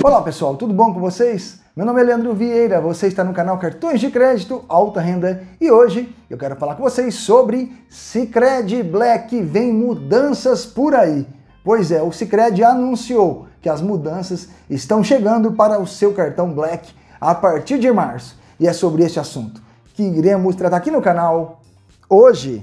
Olá pessoal, tudo bom com vocês? Meu nome é Leandro Vieira, você está no canal Cartões de Crédito Alta Renda e hoje eu quero falar com vocês sobre Cicred Black. Vem mudanças por aí. Pois é, o Cicred anunciou que as mudanças estão chegando para o seu cartão Black a partir de março. E é sobre este assunto que iremos tratar aqui no canal hoje.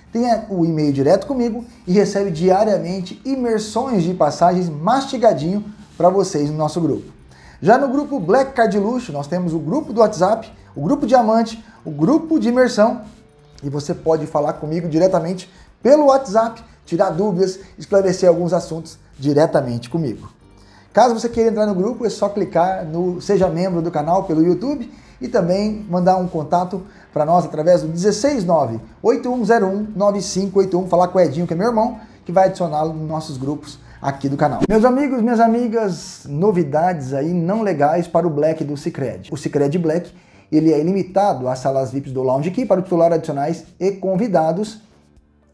tenha o e-mail direto comigo e recebe diariamente imersões de passagens mastigadinho para vocês no nosso grupo. Já no grupo Black Card Luxo, nós temos o grupo do WhatsApp, o grupo Diamante, o grupo de imersão e você pode falar comigo diretamente pelo WhatsApp, tirar dúvidas, esclarecer alguns assuntos diretamente comigo. Caso você queira entrar no grupo, é só clicar no Seja Membro do canal pelo YouTube e também mandar um contato para nós através do 169 8101 9581, falar com o Edinho, que é meu irmão, que vai adicioná-lo nos nossos grupos aqui do canal. Meus amigos, minhas amigas, novidades aí não legais para o Black do Cicred. O Cicred Black, ele é limitado às salas VIPs do Lounge Key para titular adicionais e convidados.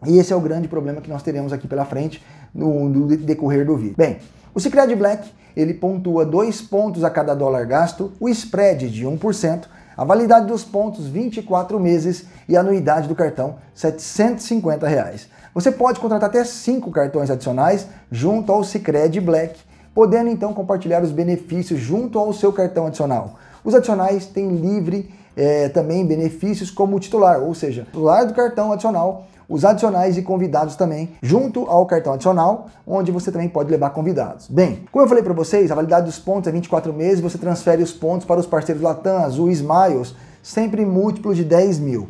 E esse é o grande problema que nós teremos aqui pela frente no, no decorrer do vídeo. Bem, o Cicred Black ele pontua 2 pontos a cada dólar gasto, o spread de 1%, a validade dos pontos 24 meses e a anuidade do cartão R$ 750. Reais. Você pode contratar até 5 cartões adicionais junto ao Cicred Black, podendo então compartilhar os benefícios junto ao seu cartão adicional. Os adicionais têm livre é, também benefícios como titular, ou seja, titular do cartão adicional os adicionais e convidados também, junto ao cartão adicional, onde você também pode levar convidados. Bem, como eu falei para vocês, a validade dos pontos é 24 meses, você transfere os pontos para os parceiros Latam, Azul, e Smiles, sempre múltiplo de 10 mil.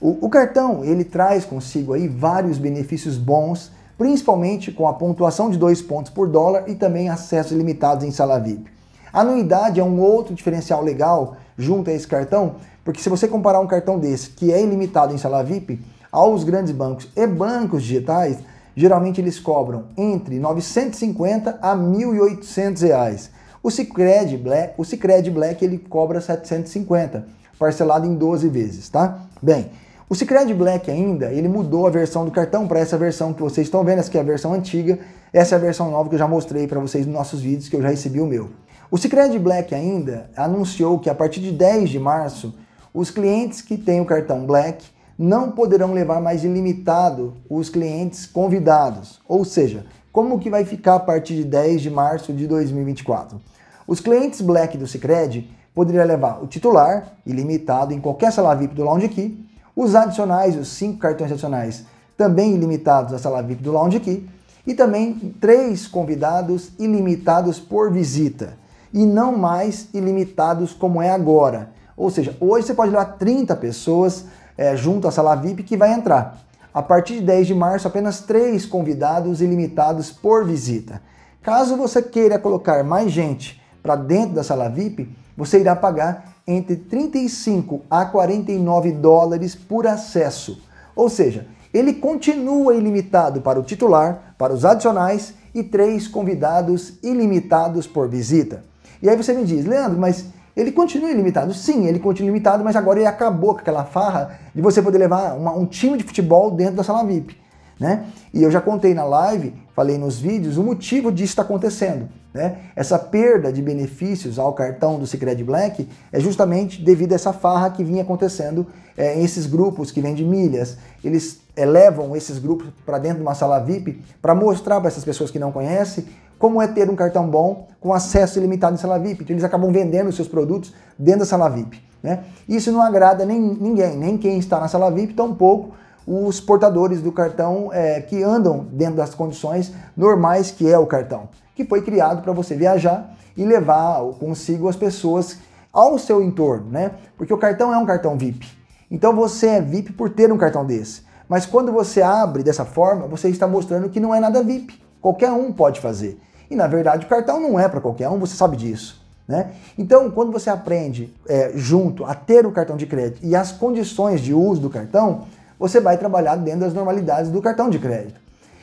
O, o cartão, ele traz consigo aí vários benefícios bons, principalmente com a pontuação de 2 pontos por dólar e também acessos ilimitados em sala VIP. A anuidade é um outro diferencial legal junto a esse cartão, porque se você comparar um cartão desse, que é ilimitado em sala VIP, aos grandes bancos e bancos digitais, geralmente eles cobram entre 950 a 1.800 reais. O Cicred Black, o Cicred Black ele cobra 750, parcelado em 12 vezes, tá? Bem, o Cicred Black ainda, ele mudou a versão do cartão para essa versão que vocês estão vendo, essa que é a versão antiga, essa é a versão nova que eu já mostrei para vocês nos nossos vídeos que eu já recebi o meu. O Cicred Black ainda anunciou que a partir de 10 de março, os clientes que têm o cartão Black não poderão levar mais ilimitado os clientes convidados. Ou seja, como que vai ficar a partir de 10 de março de 2024? Os clientes Black do Cicred poderão levar o titular ilimitado em qualquer sala VIP do Lounge Key, os adicionais, os cinco cartões adicionais, também ilimitados à sala VIP do Lounge Key, e também três convidados ilimitados por visita e não mais ilimitados como é agora. Ou seja, hoje você pode levar 30 pessoas, é, junto à sala VIP que vai entrar. A partir de 10 de março, apenas três convidados ilimitados por visita. Caso você queira colocar mais gente para dentro da sala VIP, você irá pagar entre 35 a 49 dólares por acesso. Ou seja, ele continua ilimitado para o titular, para os adicionais e três convidados ilimitados por visita. E aí você me diz, Leandro, mas ele continua ilimitado, sim, ele continua limitado, mas agora ele acabou com aquela farra de você poder levar uma, um time de futebol dentro da sala VIP. Né? E eu já contei na live, falei nos vídeos, o motivo disso está acontecendo. Né? Essa perda de benefícios ao cartão do Secret Black é justamente devido a essa farra que vinha acontecendo é, em esses grupos que vendem milhas. Eles elevam esses grupos para dentro de uma sala VIP para mostrar para essas pessoas que não conhecem como é ter um cartão bom com acesso ilimitado em sala VIP. Então eles acabam vendendo os seus produtos dentro da sala VIP. Né? Isso não agrada nem ninguém, nem quem está na sala VIP, tampouco os portadores do cartão é, que andam dentro das condições normais que é o cartão, que foi criado para você viajar e levar consigo as pessoas ao seu entorno, né? Porque o cartão é um cartão VIP. Então você é VIP por ter um cartão desse. Mas quando você abre dessa forma, você está mostrando que não é nada VIP. Qualquer um pode fazer. E na verdade o cartão não é para qualquer um, você sabe disso. Né? Então, quando você aprende é, junto a ter o cartão de crédito e as condições de uso do cartão, você vai trabalhar dentro das normalidades do cartão de crédito.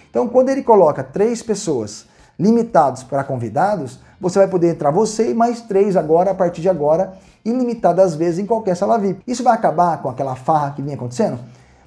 Então, quando ele coloca três pessoas limitados para convidados, você vai poder entrar você e mais três agora, a partir de agora, ilimitadas vezes em qualquer sala VIP. Isso vai acabar com aquela farra que vinha acontecendo?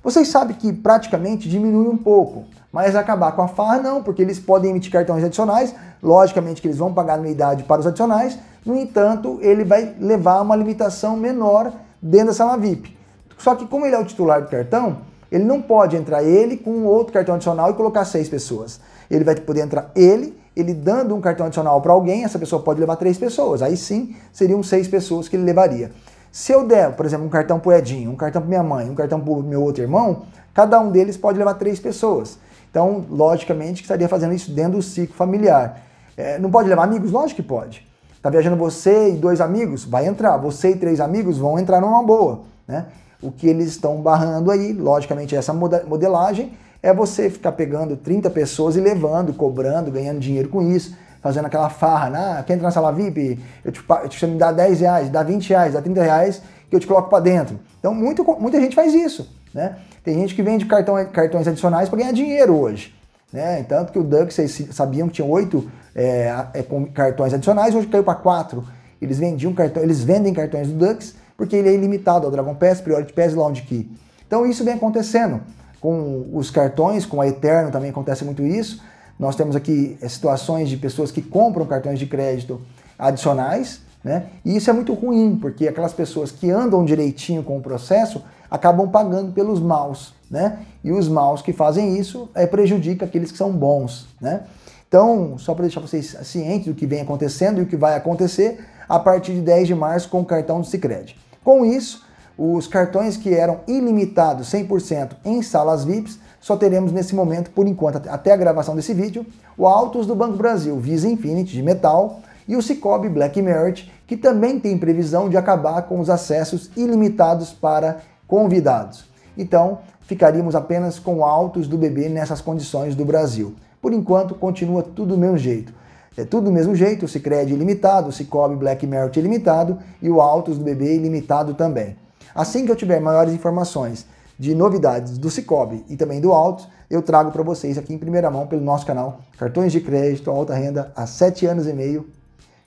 Vocês sabem que praticamente diminui um pouco. Mas acabar com a farra não, porque eles podem emitir cartões adicionais, logicamente que eles vão pagar anuidade para os adicionais, no entanto, ele vai levar uma limitação menor dentro da sala VIP. Só que como ele é o titular do cartão, ele não pode entrar ele com outro cartão adicional e colocar seis pessoas. Ele vai poder entrar ele, ele dando um cartão adicional para alguém, essa pessoa pode levar três pessoas. Aí sim, seriam seis pessoas que ele levaria. Se eu der, por exemplo, um cartão para o Edinho, um cartão para minha mãe, um cartão para meu outro irmão, cada um deles pode levar três pessoas. Então, logicamente, que estaria fazendo isso dentro do ciclo familiar. É, não pode levar amigos? Lógico que pode. Tá viajando você e dois amigos? Vai entrar. Você e três amigos vão entrar numa boa, né? O que eles estão barrando aí, logicamente, é essa modelagem é você ficar pegando 30 pessoas e levando, cobrando, ganhando dinheiro com isso, fazendo aquela farra, né? Ah, quer entrar na sala VIP? Eu te, você me dá 10 reais, dá 20 reais, dá 30 reais que eu te coloco para dentro. Então, muito, muita gente faz isso. Né? Tem gente que vende cartão, cartões adicionais para ganhar dinheiro hoje. Né? Tanto que o Duck, vocês sabiam que tinha oito é, é, cartões adicionais, hoje caiu para quatro. Eles vendiam cartão, eles vendem cartões do Ducks porque ele é ilimitado ao Dragon Pass, Priority Pass e Lounge Key. Então isso vem acontecendo com os cartões, com a Eterno também acontece muito isso. Nós temos aqui é, situações de pessoas que compram cartões de crédito adicionais né? E isso é muito ruim, porque aquelas pessoas que andam direitinho com o processo acabam pagando pelos maus. Né? E os maus que fazem isso é, prejudica aqueles que são bons. Né? Então, só para deixar vocês cientes do que vem acontecendo e o que vai acontecer a partir de 10 de março com o cartão do Cicred. Com isso, os cartões que eram ilimitados 100% em salas VIPs, só teremos nesse momento, por enquanto, até a gravação desse vídeo, o Autos do Banco Brasil Visa Infinity de metal, e o Cicobi Black Merit, que também tem previsão de acabar com os acessos ilimitados para convidados. Então, ficaríamos apenas com altos do bebê nessas condições do Brasil. Por enquanto, continua tudo do mesmo jeito. É tudo do mesmo jeito, o Cicred ilimitado, o Cicobi Black Merit ilimitado e o Altos do Bebê ilimitado também. Assim que eu tiver maiores informações de novidades do Cicobi e também do Altos, eu trago para vocês aqui em primeira mão pelo nosso canal Cartões de Crédito Alta Renda há 7 anos e meio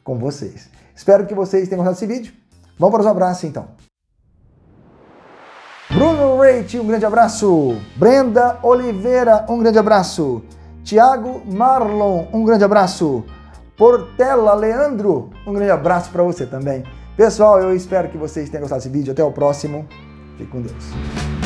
com vocês. Espero que vocês tenham gostado desse vídeo. Vamos para os abraços então. Bruno Reite, um grande abraço. Brenda Oliveira, um grande abraço. Tiago Marlon, um grande abraço. Portela Leandro, um grande abraço para você também. Pessoal, eu espero que vocês tenham gostado desse vídeo. Até o próximo. Fique com Deus.